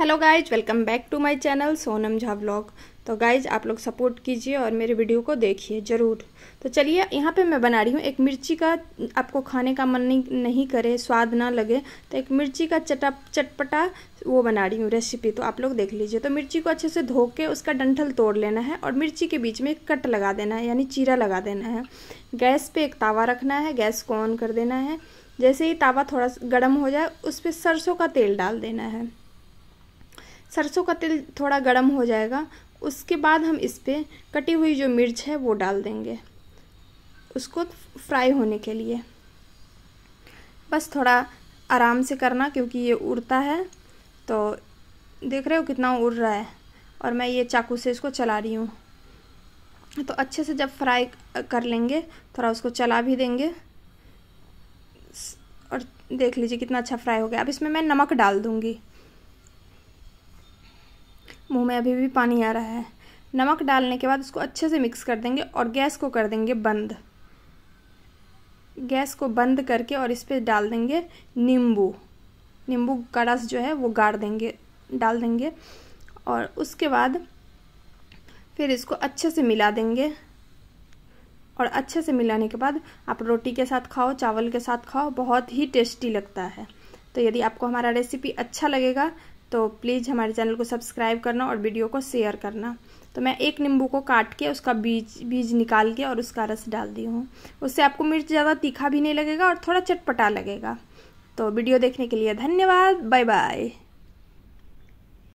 hello guys welcome back to my channel Sonam Jha vlog तो guys आप लोग सपोर्ट कीजिए और मेरे वीडियो को देखिए ज़रूर तो चलिए यहाँ पे मैं बना रही हूँ एक मिर्ची का आपको खाने का मन नहीं करे स्वाद ना लगे तो एक मिर्ची का चटा चटपटा वो बना रही हूँ रेसिपी तो आप लोग देख लीजिए तो मिर्ची को अच्छे से धो के उसका डंठल तोड़ लेना है और मिर्ची के बीच में कट लगा देना है यानी चीरा लगा देना है गैस पर एक तावा रखना है गैस को ऑन कर देना है जैसे ही तावा थोड़ा गर्म हो जाए उस पर सरसों का तेल डाल देना है सरसों का तेल थोड़ा गर्म हो जाएगा उसके बाद हम इस पर कटी हुई जो मिर्च है वो डाल देंगे उसको फ्राई होने के लिए बस थोड़ा आराम से करना क्योंकि ये उड़ता है तो देख रहे हो कितना उड़ रहा है और मैं ये चाकू से इसको चला रही हूँ तो अच्छे से जब फ्राई कर लेंगे थोड़ा उसको चला भी देंगे और देख लीजिए कितना अच्छा फ्राई हो गया अब इसमें मैं नमक डाल दूँगी मुंह में अभी भी पानी आ रहा है नमक डालने के बाद उसको अच्छे से मिक्स कर देंगे और गैस को कर देंगे बंद गैस को बंद करके और इस पर डाल देंगे नींबू नींबू का रस जो है वो गाड़ देंगे डाल देंगे और उसके बाद फिर इसको अच्छे से मिला देंगे और अच्छे से मिलाने के बाद आप रोटी के साथ खाओ चावल के साथ खाओ बहुत ही टेस्टी लगता है तो यदि आपको हमारा रेसिपी अच्छा लगेगा तो प्लीज़ हमारे चैनल को सब्सक्राइब करना और वीडियो को शेयर करना तो मैं एक नींबू को काट के उसका बीज बीज निकाल के और उसका रस डाल दी हूँ उससे आपको मिर्च ज़्यादा तीखा भी नहीं लगेगा और थोड़ा चटपटा लगेगा तो वीडियो देखने के लिए धन्यवाद बाय बाय